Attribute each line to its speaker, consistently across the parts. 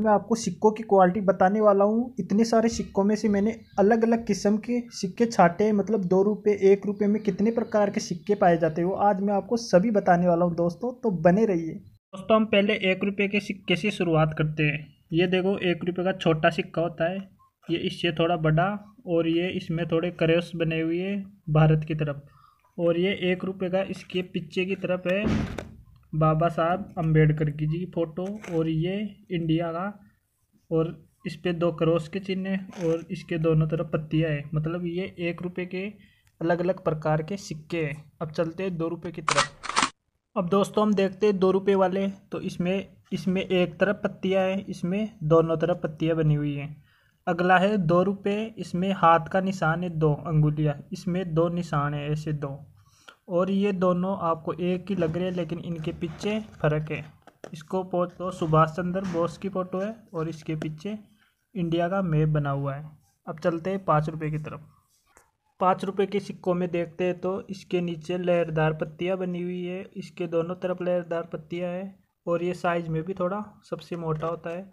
Speaker 1: मैं आपको सिक्कों की क्वालिटी बताने वाला हूँ इतने सारे सिक्कों में से मैंने अलग अलग किस्म के सिक्के छाटे मतलब दो रुपये एक रुपये में कितने प्रकार के सिक्के पाए जाते हो आज मैं आपको सभी बताने वाला हूँ दोस्तों तो बने रहिए दोस्तों हम पहले एक रुपये के सिक्के से शुरुआत करते हैं ये देखो एक रुपये का छोटा सिक्का होता है ये इससे थोड़ा बड़ा और ये इसमें थोड़े करेस बने हुए हैं भारत की तरफ और ये एक रुपये का इसके पीछे की तरफ है बाबा साहब अम्बेडकर की जी फ़ोटो और ये इंडिया का और इस पर दो क्रॉस के चिन्ह है और इसके दोनों तरफ पत्तियाँ हैं मतलब ये एक रुपये के अलग अलग प्रकार के सिक्के हैं अब चलते हैं दो रुपये की तरफ अब दोस्तों हम देखते हैं दो रुपये वाले तो इसमें इसमें एक तरफ पत्तियाँ हैं इसमें दोनों तरफ पत्तियाँ बनी हुई हैं अगला है दो रुपये इसमें हाथ का निशान है दो अंगुलियाँ इसमें दो निशान है ऐसे दो और ये दोनों आपको एक ही लग रहे हैं लेकिन इनके पीछे फ़र्क है इसको फोटो तो सुभाष चंद्र बोस की फ़ोटो है और इसके पीछे इंडिया का मैप बना हुआ है अब चलते हैं पाँच रुपये की तरफ पाँच रुपये के सिक्कों में देखते हैं तो इसके नीचे लहरदार पत्तियाँ बनी हुई है इसके दोनों तरफ लहरदार पत्तियाँ हैं और ये साइज़ में भी थोड़ा सबसे मोटा होता है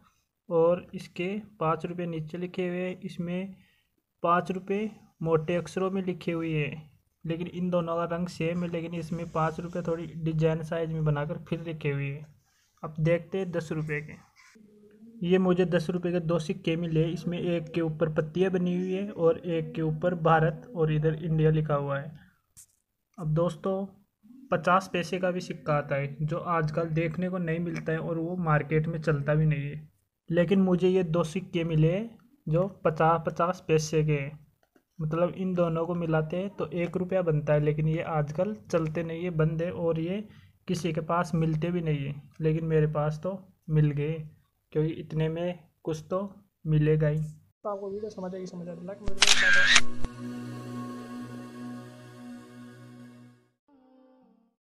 Speaker 1: और इसके पाँच रुपये नीचे लिखे हुए हैं इसमें पाँच रुपये मोटे अक्षरों में लिखे हुए हैं लेकिन इन दोनों का रंग सेम है लेकिन इसमें पाँच रुपये थोड़ी डिजाइन साइज में बनाकर फिर रखे हुए हैं अब देखते हैं दस रुपये के ये मुझे दस रुपये के दो सिक्के मिले इसमें एक के ऊपर पत्तियाँ बनी हुई है और एक के ऊपर भारत और इधर इंडिया लिखा हुआ है अब दोस्तों पचास पैसे का भी सिक्का आता है जो आजकल देखने को नहीं मिलता है और वो मार्केट में चलता भी नहीं है लेकिन मुझे ये दो सिक्के मिले जो पचास पचास पैसे के हैं मतलब इन दोनों को मिलाते हैं तो एक रुपया बनता है लेकिन ये आजकल चलते नहीं है बंद है और ये किसी के पास मिलते भी नहीं है लेकिन मेरे पास तो मिल गए क्योंकि इतने में कुछ तो मिलेगा ही तो आपको वीडियो समझ आएगी समझ आएगी लाइक